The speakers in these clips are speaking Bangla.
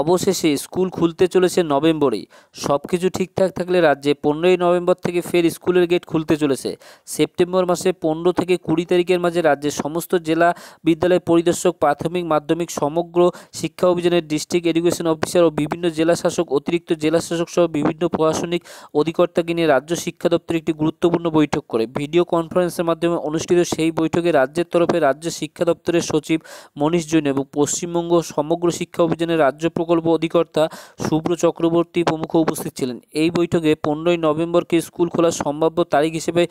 অবশেষে স্কুল খুলতে চলেছে নভেম্বরে সব কিছু ঠিকঠাক থাকলে রাজ্যে পনেরোই নভেম্বর থেকে ফের স্কুলের গেট খুলতে চলেছে সেপ্টেম্বর মাসে পনেরো থেকে কুড়ি তারিখের মাঝে রাজ্যের সমস্ত জেলা বিদ্যালয় পরিদর্শক প্রাথমিক মাধ্যমিক সমগ্র শিক্ষা অভিযানের ডিস্ট্রিক্ট এডুকেশন অফিসার ও বিভিন্ন জেলা শাসক অতিরিক্ত জেলা শাসক সহ বিভিন্ন প্রশাসনিক অধিকর্তাকে নিয়ে রাজ্য শিক্ষা দপ্তর একটি গুরুত্বপূর্ণ বৈঠক করে ভিডিও কনফারেন্সের মাধ্যমে অনুষ্ঠিত সেই বৈঠকে রাজ্যের তরফে রাজ্য শিক্ষা দপ্তরের সচিব মনীষ জৈন এবং পশ্চিমবঙ্গ সমগ্র শিক্ষা অভিযানের রাজ্য প্রকল্প অধিকর্তা সুব্র চক্রবর্তী প্রমুখ উপস্থিত ছিলেন এই বৈঠকে পনেরোই নভেম্বরকে স্কুল খোলার সম্ভাব্য তারিখ হিসেবে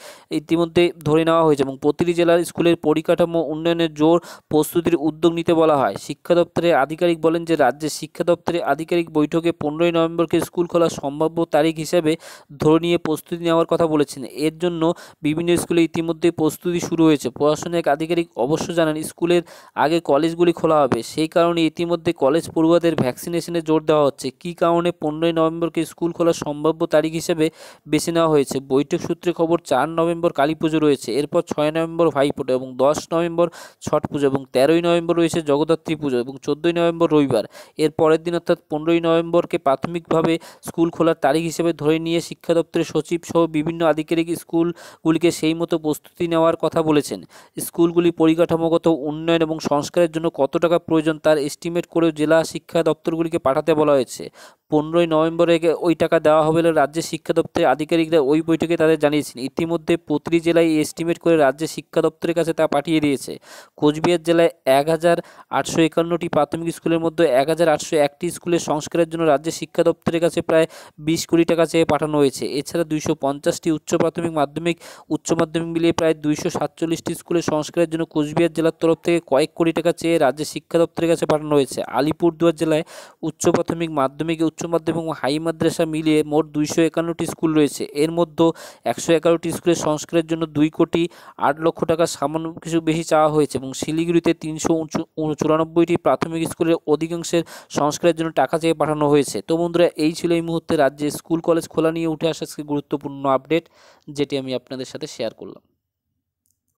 ইতিমধ্যে ধরে নেওয়া হয়েছে এবং প্রতিটি জেলার স্কুলের পরিকাঠামো উন্নয়নের জোর প্রস্তুতির উদ্যোগ নিতে বলা হয় শিক্ষা দপ্তরের আধিকারিক বলেন যে রাজ্যের শিক্ষা দপ্তরের আধিকারিক বৈঠকে পনেরোই নভেম্বরকে স্কুল খোলার সম্ভাব্য তারিখ হিসেবে ধরে নিয়ে প্রস্তুতি নেওয়ার কথা বলেছেন এর জন্য বিভিন্ন স্কুলে ইতিমধ্যে প্রস্তুতি শুরু হয়েছে প্রশাসনের এক আধিকারিক অবশ্য জানান স্কুলের আগে কলেজগুলি খোলা হবে সেই কারণে ইতিমধ্যে কলেজ পড়ুয়াদের ভ্যাক ভ্যাকসিনেশনে জোর দেওয়া হচ্ছে কি কারণে পনেরোই নভেম্বরকে স্কুল খোলার সম্ভাব্য তারিখ হিসেবে বেছে নেওয়া হয়েছে বৈঠক সূত্রে খবর চার নভেম্বর কালী পুজো রয়েছে এরপর ছয় নভেম্বর ভাইফোট এবং দশ নভেম্বর ছট পুজো এবং তেরোই নভেম্বর রয়েছে জগদ্ধাত্রী পুজো এবং চোদ্দোই নভেম্বর রবিবার এর পরের দিন অর্থাৎ পনেরোই নভেম্বরকে প্রাথমিকভাবে স্কুল খোলার তারিখ হিসেবে ধরে নিয়ে শিক্ষা দপ্তরের সচিব সহ বিভিন্ন আধিকারিক স্কুলগুলিকে সেই মতো প্রস্তুতি নেওয়ার কথা বলেছেন স্কুলগুলি পরিকাঠামোগত উন্নয়ন এবং সংস্কারের জন্য কত টাকা প্রয়োজন তার এস্টিমেট করেও জেলা শিক্ষা দপ্তর পত্রগুলিকে পাঠাতে বলা হয়েছে পনেরোই নভেম্বরে ওই টাকা দেওয়া হবে বলে রাজ্যের শিক্ষা দপ্তরের আধিকারিকরা ওই বৈঠকে তাদের জানিয়েছেন ইতিমধ্যে প্রতিটি জেলায় এস্টিমেট করে রাজ্যের শিক্ষা দপ্তরের কাছে তা পাঠিয়ে দিয়েছে কোচবিহার জেলায় এক হাজার আটশো একান্নটি প্রাথমিক স্কুলের মধ্যে এক হাজার আটশো একটি স্কুলের সংস্কারের জন্য রাজ্যের শিক্ষা দপ্তরের কাছে প্রায় বিশ কোটি টাকা চেয়ে পাঠানো হয়েছে এছাড়া দুইশো পঞ্চাশটি উচ্চ প্রাথমিক মাধ্যমিক উচ্চ মাধ্যমিক মিলিয়ে প্রায় দুইশো সাতচল্লিশটি স্কুলের সংস্কারের জন্য কোচবিহার জেলার তরফ থেকে কয়েক কোটি টাকা চেয়ে রাজ্যের শিক্ষা দপ্তরের কাছে পাঠানো হয়েছে আলিপুরদুয়ার জেলায় উচ্চ প্রাথমিক মাধ্যমিক উচ্চ উচ্চ মাধ্যমিক এবং হাই মাদ্রাসা মিলিয়ে মোট দুইশো একান্নটি স্কুল রয়েছে এর মধ্যে একশো এগারোটি স্কুলের সংস্কারের জন্য দুই কোটি আট লক্ষ টাকা সামান্য কিছু বেশি চাওয়া হয়েছে এবং শিলিগুড়িতে তিনশো চুরানব্বইটি প্রাথমিক স্কুলের অধিকাংশের সংস্কারের জন্য টাকা চেয়ে পাঠানো হয়েছে তো বন্ধুরা এই ছিল এই মুহূর্তে রাজ্যে স্কুল কলেজ খোলা নিয়ে উঠে আসা গুরুত্বপূর্ণ আপডেট যেটি আমি আপনাদের সাথে শেয়ার করলাম